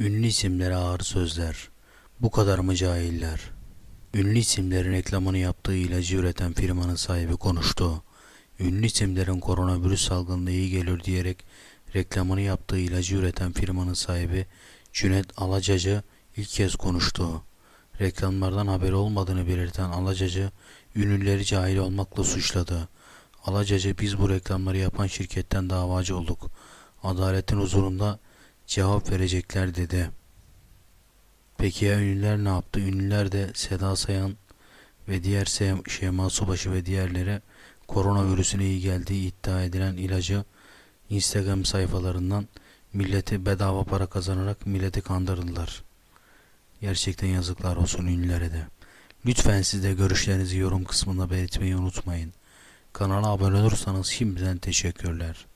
Ünlü isimlere ağır sözler. Bu kadar mı cahiller? Ünlü isimlerin reklamını yaptığı ilacı üreten firmanın sahibi konuştu. Ünlü isimlerin koronavirüs salgınına iyi gelir diyerek reklamını yaptığı ilacı üreten firmanın sahibi Cüneyt Alacacı ilk kez konuştu. Reklamlardan haberi olmadığını belirten Alacacı, ünlüleri cahil olmakla suçladı. Alacacı biz bu reklamları yapan şirketten davacı olduk. Adaletin huzurunda Cevap verecekler dedi. Peki ya ünlüler ne yaptı? Ünlüler de Seda Sayan ve diğer Şema Subaşı ve diğerlere koronavirüsüne iyi geldiği iddia edilen ilacı Instagram sayfalarından milleti bedava para kazanarak milleti kandırdılar. Gerçekten yazıklar olsun ünlülere de. Lütfen siz de görüşlerinizi yorum kısmında belirtmeyi unutmayın. Kanala abone olursanız şimdiden teşekkürler.